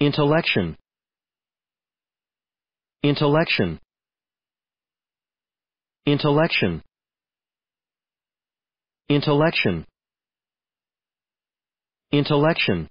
Intellection. Intellection. Intellection. Intellection. Intellection.